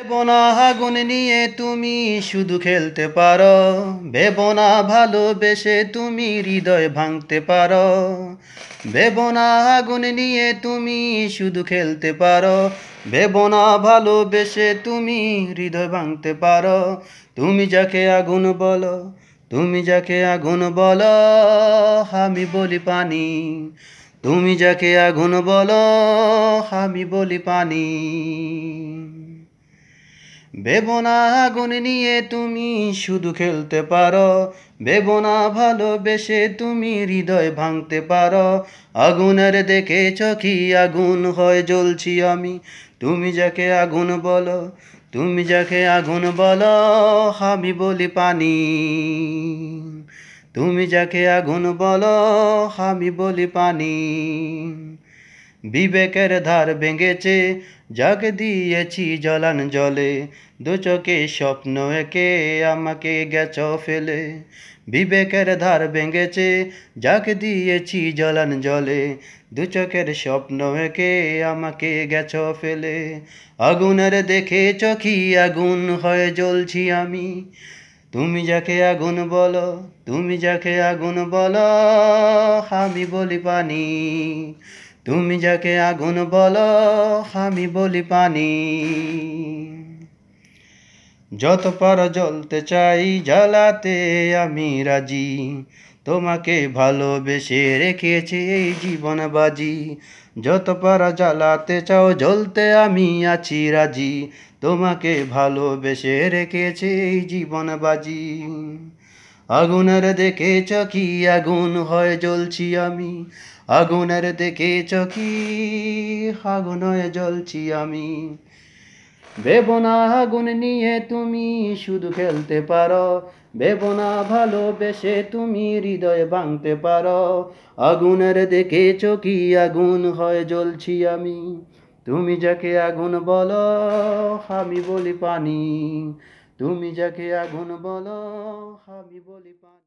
বেবনা আগুন নিয়ে তুমি শুধু খেলতে পারো বেবনা ভালোবেসে তুমি হৃদয় ভাঙতে পারো বেবনা আগুন নিয়ে তুমি শুধু খেলতে পারো বেবনা ভালোবেসে তুমি হৃদয় ভাঙতে পারো তুমি যাকে আগুন বলো তুমি যাকে আগুন বলো আমি বলি পানি তুমি যাকে আগুন বলো আমি বলি পানি বেবনা আগুন নিয়ে তুমি শুধু খেলতে পারো বেবনা ভালোবেসে তুমি হৃদয় ভাঙতে পারো আগুনের দেখে চকি আগুন হয়ে জ্বলছি আমি তুমি যাকে আগুন বলো তুমি যাকে আগুন বলো আমি বলি পানি তুমি যাকে আগুন বলো আমি বলি পানি বিবেকের ধার ভেঙেছে জাগ দিয়েছি জলান জলে চোখে স্বপ্ন একে আমাকে গেছ ফেলে বিবেকের ধার ভেঙেছে জাগ দিয়েছি জলান জলে চোখের স্বপ্ন একে আমাকে গেছ ফেলে আগুনের দেখে চোখি আগুন হয়ে জ্বলছি আমি তুমি যাকে আগুন বলো তুমি যাকে আগুন বলো আমি বলি পানি তুমি যাকে আগুন বলো আমি বলি পানি যত পার জ্বলতে চাই জ্বালাতে আমি রাজি তোমাকে ভালোবেসে রেখেছে এই জীবন বাজি যত পর জ্বালাতে চাও জ্বলতে আমি আছি রাজি তোমাকে ভালোবেসে রেখেছে এই জীবন বাজি আগুনের দেখে চকি আগুন হয় জ্বলছি আমি আগুনের দেখে চকি আগুন হয়ে জ্বলছি আমি বেবনা আগুন নিয়ে তুমি শুধু খেলতে পারো বেবনা ভালোবেসে তুমি হৃদয় ভাঙতে পারো আগুনের দেখে চকি আগুন হয় জ্বলছি আমি তুমি যাকে আগুন বলো আমি বলি পানি তুমি যাকে আগুন বলো হাবি বলি পান